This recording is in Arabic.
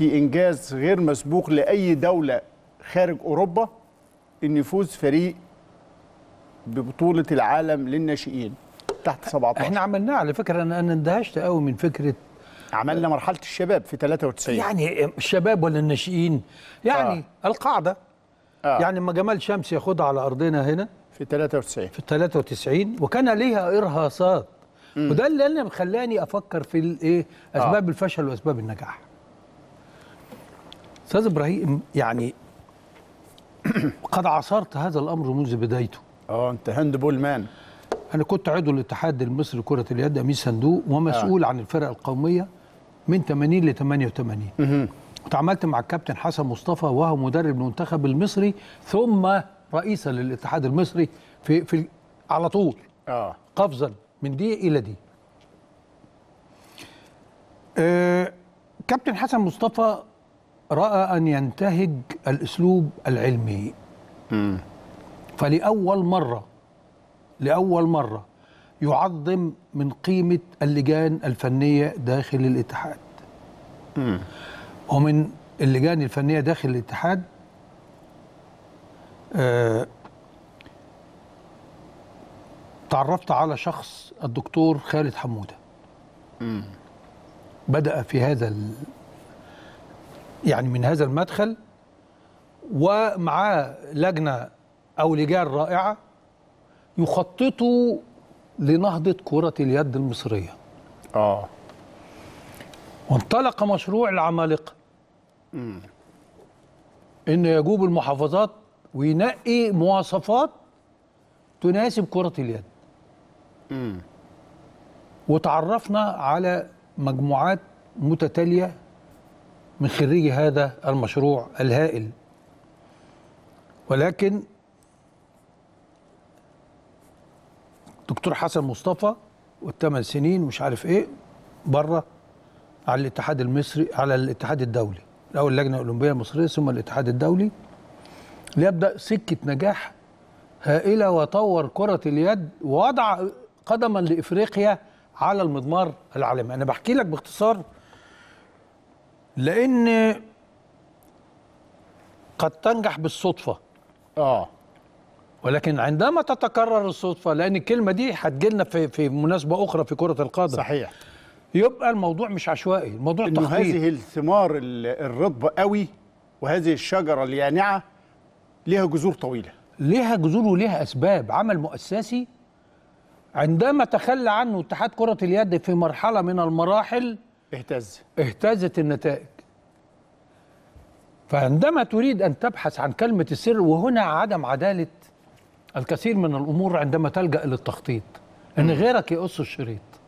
في انجاز غير مسبوق لاي دوله خارج اوروبا ان يفوز فريق ببطوله العالم للناشئين تحت 17 احنا عملناه على فكره انا اندهشت قوي من فكره عملنا آه. مرحله الشباب في 93 يعني الشباب ولا الناشئين يعني آه. القاعده آه. يعني لما جمال شمس ياخدها على ارضنا هنا في 93 في 93 وكان ليها ارهاصات مم. وده اللي انا مخلاني افكر في الايه اسباب آه. الفشل واسباب النجاح استاذ ابراهيم يعني قد عاصرت هذا الامر منذ بدايته اه انت هاند بول مان انا كنت عضو الاتحاد المصري لكره اليد امين صندوق ومسؤول آه. عن الفرق القوميه من 80 ل 88 وتعاملت مع الكابتن حسن مصطفى وهو مدرب المنتخب المصري ثم رئيسا للاتحاد المصري في في على طول اه قفزا من دي الى دي آه كابتن حسن مصطفى راى ان ينتهج الاسلوب العلمي مم. فلاول مره لاول مره يعظم من قيمه اللجان الفنيه داخل الاتحاد مم. ومن اللجان الفنيه داخل الاتحاد آه تعرفت على شخص الدكتور خالد حموده مم. بدأ في هذا يعني من هذا المدخل ومعاه لجنة أو لجان رائعة يخططوا لنهضة كرة اليد المصرية آه وانطلق مشروع العمالقة إن يجوب المحافظات وينقي مواصفات تناسب كرة اليد مم. وتعرفنا على مجموعات متتالية من خريج هذا المشروع الهائل ولكن دكتور حسن مصطفى والثمان سنين مش عارف ايه بره على الاتحاد المصري على الاتحاد الدولي الاول اللجنه الاولمبيه المصريه ثم الاتحاد الدولي ليبدا سكه نجاح هائله وطور كره اليد ووضع قدما لافريقيا على المضمار العالمي انا بحكي لك باختصار لان قد تنجح بالصدفه اه ولكن عندما تتكرر الصدفه لان الكلمه دي هتجيلنا في في مناسبه اخرى في كره القدم صحيح يبقى الموضوع مش عشوائي الموضوع إنه تخطيط هذه الثمار الرطبه قوي وهذه الشجره اليانعه لها جذور طويله لها جذور ولها اسباب عمل مؤسسي عندما تخلى عنه اتحاد كره اليد في مرحله من المراحل اهتز اهتزت النتائج فعندما تريد أن تبحث عن كلمة السر وهنا عدم عدالة الكثير من الأمور عندما تلجأ للتخطيط أن غيرك يقص الشريط